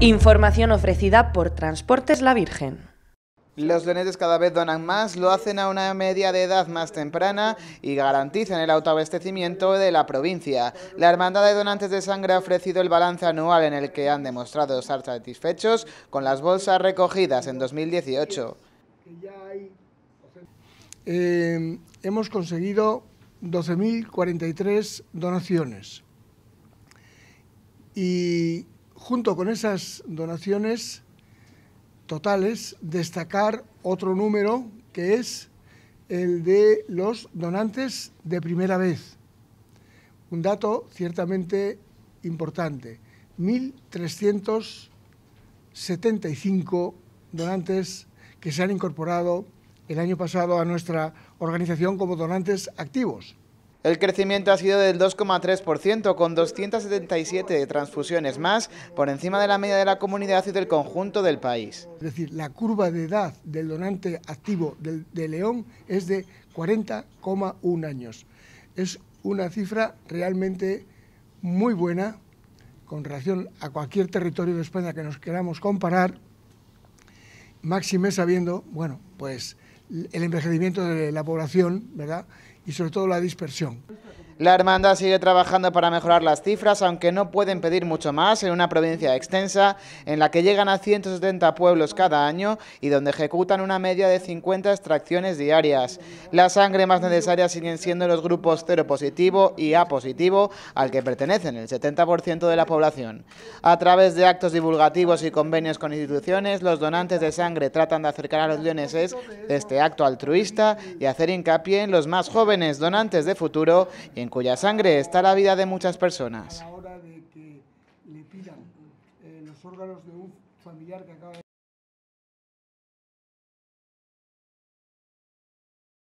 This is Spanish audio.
Información ofrecida por Transportes La Virgen. Los donetes cada vez donan más, lo hacen a una media de edad más temprana y garantizan el autoabastecimiento de la provincia. La Hermandad de Donantes de Sangre ha ofrecido el balance anual en el que han demostrado estar satisfechos con las bolsas recogidas en 2018. Eh, hemos conseguido 12.043 donaciones y junto con esas donaciones totales, destacar otro número que es el de los donantes de primera vez. Un dato ciertamente importante, 1.375 donantes que se han incorporado el año pasado a nuestra organización como donantes activos. El crecimiento ha sido del 2,3%, con 277 transfusiones más por encima de la media de la comunidad y del conjunto del país. Es decir, la curva de edad del donante activo de, León es de 40,1 años. Es una cifra realmente muy buena con relación a cualquier territorio de España que nos queramos comparar, máxime sabiendo, bueno, pues el envejecimiento de la población, ¿verdad? Y sobre todo la dispersión. La hermandad sigue trabajando para mejorar las cifras, aunque no pueden pedir mucho más en una provincia extensa en la que llegan a 170 pueblos cada año y donde ejecutan una media de 50 extracciones diarias. La sangre más necesaria siguen siendo los grupos 0 positivo y A positivo, al que pertenecen el 70% de la población. A través de actos divulgativos y convenios con instituciones, los donantes de sangre tratan de acercar a los leoneses este acto altruista y hacer hincapié en los más jóvenes donantes de futuro y cuya sangre está la vida de muchas personas.